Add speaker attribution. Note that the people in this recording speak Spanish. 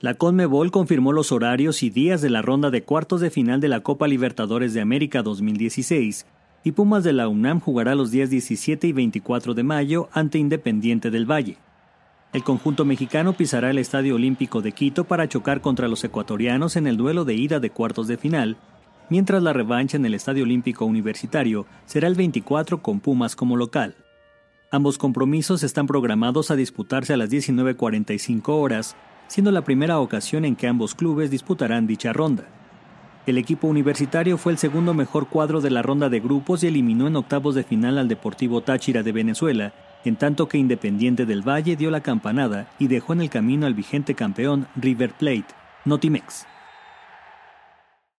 Speaker 1: La Conmebol confirmó los horarios y días de la ronda de cuartos de final de la Copa Libertadores de América 2016 y Pumas de la UNAM jugará los días 17 y 24 de mayo ante Independiente del Valle. El conjunto mexicano pisará el Estadio Olímpico de Quito para chocar contra los ecuatorianos en el duelo de ida de cuartos de final, mientras la revancha en el Estadio Olímpico Universitario será el 24 con Pumas como local. Ambos compromisos están programados a disputarse a las 19.45 horas siendo la primera ocasión en que ambos clubes disputarán dicha ronda. El equipo universitario fue el segundo mejor cuadro de la ronda de grupos y eliminó en octavos de final al Deportivo Táchira de Venezuela, en tanto que Independiente del Valle dio la campanada y dejó en el camino al vigente campeón River Plate, Notimex.